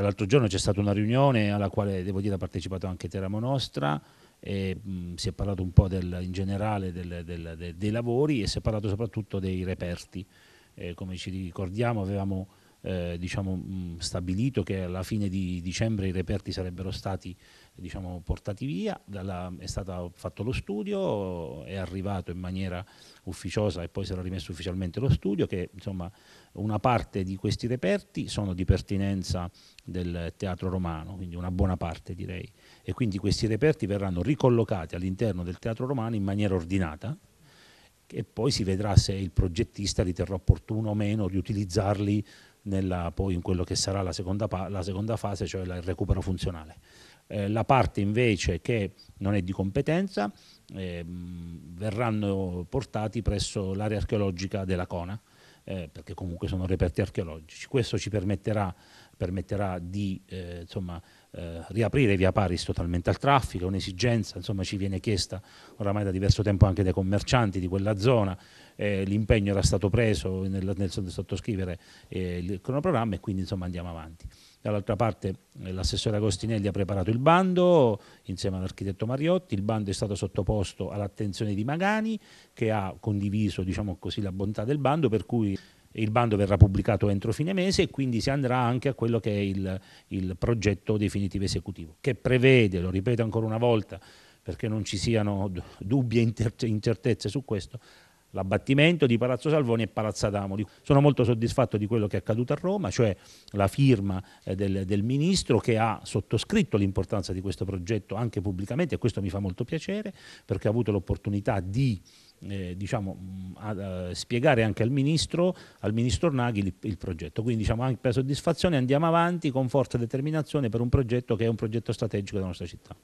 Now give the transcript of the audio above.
L'altro giorno c'è stata una riunione alla quale devo dire ha partecipato anche Teramo Nostra e mh, si è parlato un po' del, in generale del, del, de, dei lavori e si è parlato soprattutto dei reperti. Eh, come ci ricordiamo avevamo eh, diciamo, mh, stabilito che alla fine di dicembre i reperti sarebbero stati diciamo, portati via, dalla, è stato fatto lo studio, è arrivato in maniera ufficiosa e poi sarà rimesso ufficialmente lo studio che insomma una parte di questi reperti sono di pertinenza del teatro romano, quindi una buona parte direi, e quindi questi reperti verranno ricollocati all'interno del teatro romano in maniera ordinata e poi si vedrà se il progettista riterrà opportuno o meno riutilizzarli nella, poi in quello che sarà la seconda, la seconda fase, cioè il recupero funzionale. Eh, la parte invece che non è di competenza eh, verranno portati presso l'area archeologica della Cona, eh, perché comunque sono reperti archeologici. Questo ci permetterà permetterà di eh, insomma, eh, riaprire via Paris totalmente al traffico, un'esigenza insomma, ci viene chiesta oramai da diverso tempo anche dai commercianti di quella zona, eh, l'impegno era stato preso nel, nel sottoscrivere eh, il cronoprogramma e quindi insomma, andiamo avanti. Dall'altra parte eh, l'assessore Agostinelli ha preparato il bando insieme all'architetto Mariotti, il bando è stato sottoposto all'attenzione di Magani che ha condiviso diciamo così, la bontà del bando per cui il bando verrà pubblicato entro fine mese e quindi si andrà anche a quello che è il, il progetto definitivo esecutivo, che prevede, lo ripeto ancora una volta, perché non ci siano dubbi e incertezze su questo, l'abbattimento di Palazzo Salvoni e Palazzo Adamoli. Sono molto soddisfatto di quello che è accaduto a Roma, cioè la firma eh, del, del Ministro che ha sottoscritto l'importanza di questo progetto anche pubblicamente e questo mi fa molto piacere perché ha avuto l'opportunità di eh, diciamo, mm, a, a eh, spiegare anche al ministro, al ministro Naghi il, il, progetto. Quindi diciamo, anche per soddisfazione andiamo avanti con forza e determinazione per un progetto che è un progetto strategico della nostra città.